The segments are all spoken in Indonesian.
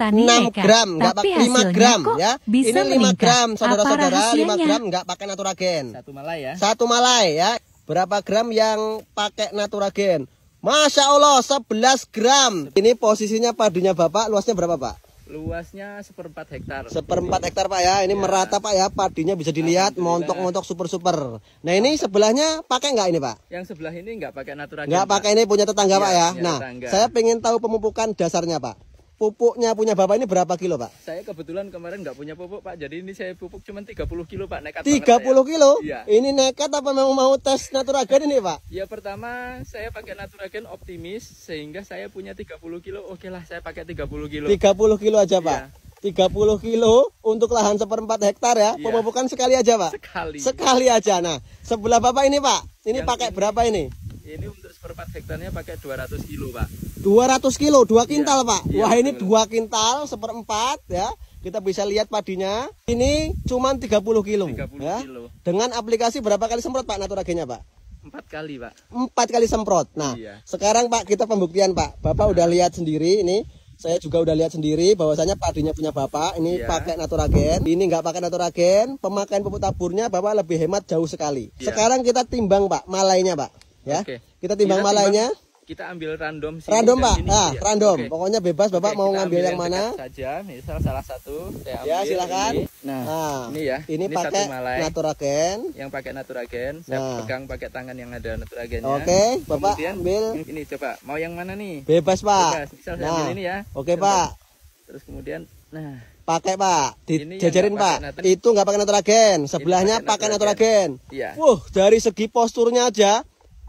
tani 6 eka. Ya, gram, enggak pakai 5 gram ya. Bisa Ini 5 meningkat. gram saudara-saudara, 5 gram enggak pakai naturagen. Satu malai ya. Satu malai ya. Berapa gram yang pakai naturagen? Masya Allah 11 gram. Ini posisinya padunya Bapak luasnya berapa Pak? Luasnya seperempat hektar. Seperempat hektar Pak ya. Ini ya. merata Pak ya. Padinya bisa dilihat montok-montok super-super. Nah ini sebelahnya pakai nggak ini Pak? Yang sebelah ini nggak pakai naturagen. Nggak pakai ini punya tetangga ya, Pak ya. Nah saya pengen tahu pemupukan dasarnya Pak pupuknya punya bapak ini berapa kilo pak? Saya kebetulan kemarin nggak punya pupuk pak, jadi ini saya pupuk cuma 30 kilo pak nekat. 30 kilo? Iya. Ini nekat apa memang mau tes naturagen ini pak? Ya pertama saya pakai naturagen optimis sehingga saya punya 30 kilo, oke lah saya pakai 30 kilo. 30 kilo aja pak. Iya. 30 kilo untuk lahan seperempat hektar ya. Iya. Pemupukan sekali aja, Pak. Sekali. Sekali aja. Nah, sebelah Bapak ini, Pak. Ini Yang pakai ini, berapa ini? Ini per 4 hektarnya pakai 200 kilo pak 200 kilo 2 iya. kintal iya, pak iya, wah ini 2 kintal seperempat ya kita bisa lihat padinya ini cuma 30 kilo 30 ya. kilo dengan aplikasi berapa kali semprot pak naturagenya pak empat kali pak empat kali semprot nah iya. sekarang pak kita pembuktian pak bapak nah. udah lihat sendiri ini saya juga udah lihat sendiri bahwasanya padinya punya bapak ini yeah. pakai naturagen ini nggak pakai naturagen pemakaian pupuk taburnya bapak lebih hemat jauh sekali yeah. sekarang kita timbang pak malainya pak ya okay. Kita timbang kita malainya. Timbang, kita ambil random sih. Random Pak. ini, ah, ya. random. Okay. Pokoknya bebas Bapak okay, mau ngambil yang, yang mana. saja. misal salah, satu. ya, silakan. Ini. Nah, nah, ini ya. Ini, ini pakai malai. naturagen. Yang pakai naturagen. Saya nah. pegang pakai tangan yang ada naturagennya. Oke, okay, Bapak Kemudian, ambil. Ini coba. Mau yang mana nih? Bebas, Pak. Bebas. Misal nah. ini ya. Oke, okay, Pak. Terus kemudian Nah, pakai Pak, dijajarin Pak. Itu nggak pakai naturagen, sebelahnya pakai naturagen. Iya. Wuh, dari segi posturnya aja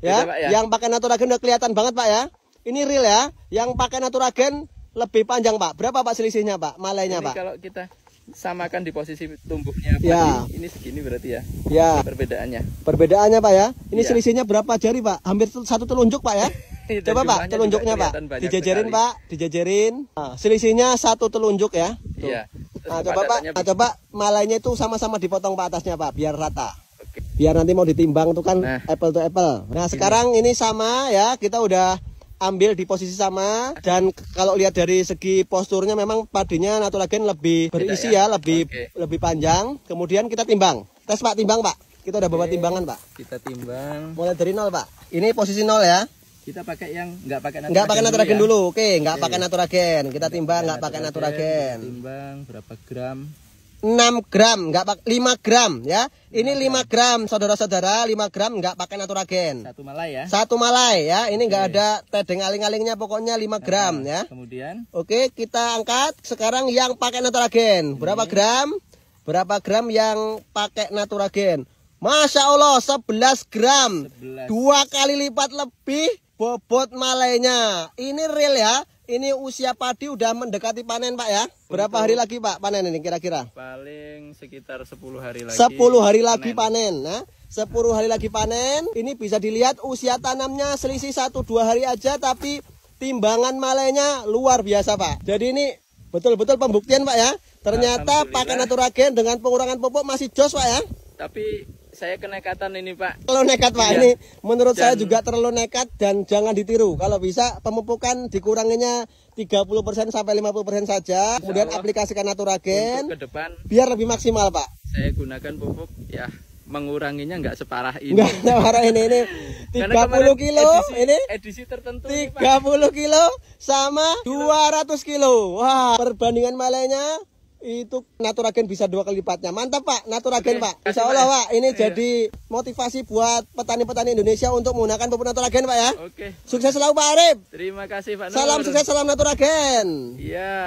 Ya, gitu, ya. Yang pakai naturagen udah kelihatan banget Pak ya. Ini real ya. Yang pakai naturagen lebih panjang Pak. Berapa Pak selisihnya Pak? Malainya Pak. Kalau kita samakan di posisi tumbuhnya Pak. Ya. Ini, ini segini berarti ya. Ya. Perbedaannya. Perbedaannya Pak ya. Ini ya. selisihnya berapa jari Pak? Hampir satu telunjuk Pak ya. Coba Pak telunjuknya Pak. Dijajarin sekali. Pak, dijajarin. Nah, selisihnya satu telunjuk ya. Iya. Nah, coba Pak, nah, coba malainya itu sama-sama dipotong Pak atasnya Pak biar rata biar nanti mau ditimbang tuh kan nah. apple to apple. Nah, sekarang ini sama ya, kita udah ambil di posisi sama dan kalau lihat dari segi posturnya memang padinya lagi lebih berisi ya? ya, lebih okay. lebih panjang. Kemudian kita timbang. Tes Pak, timbang Pak. Kita udah bawa timbangan Pak. Kita timbang. Mulai dari nol Pak. Ini posisi nol ya. Kita pakai yang nggak pakai naturagen. Nggak pakai naturagen dulu. Ya? dulu. Oke, nggak pakai naturagen. Kita timbang nggak pakai naturagen. Timbang berapa gram? 6 gram, enggak pak 5 gram ya. Ini 5 gram, saudara-saudara, 5 gram enggak pakai naturagen. Satu malai ya. Satu malai ya. Ini enggak ada tedeng aling-alingnya pokoknya 5 nah, gram ya. Kemudian Oke, kita angkat sekarang yang pakai naturagen. Berapa gram? Berapa gram yang pakai naturagen? Masya Allah 11 gram. 11. Dua kali lipat lebih bobot malainya. Ini real ya. Ini usia padi udah mendekati panen Pak ya. Berapa hari lagi Pak panen ini kira-kira? Paling sekitar 10 hari lagi. 10 hari lagi panen. panen. Nah, ya? 10 hari lagi panen, ini bisa dilihat usia tanamnya selisih 1 2 hari aja tapi timbangan malenya luar biasa Pak. Jadi ini betul-betul pembuktian Pak ya. Ternyata pakai naturagen dengan pengurangan pupuk masih jos Pak ya. Tapi saya kenekatan ini Pak. terlalu nekat Pak iya. ini menurut dan... saya juga terlalu nekat dan jangan ditiru. Kalau bisa pemupukan dikuranginya 30% sampai 50% saja. Kemudian Allah, aplikasikan naturagen ke depan biar lebih maksimal Pak. Saya gunakan pupuk ya menguranginya nggak separah ini. Nggak separah ini ini 30 kilo edisi, ini edisi tertentu 30 nih, kilo sama 200 kilo. Wah, perbandingan malenya itu Naturagen bisa dua kali lipatnya. Mantap Pak, Naturagen Oke, Pak. Insya Allah ya. Pak, ini iya. jadi motivasi buat petani-petani Indonesia untuk menggunakan pupuk Naturagen Pak ya. Oke. Sukses selalu Pak Arif. Terima kasih Pak. Nur. Salam sukses, salam Naturagen. Iya.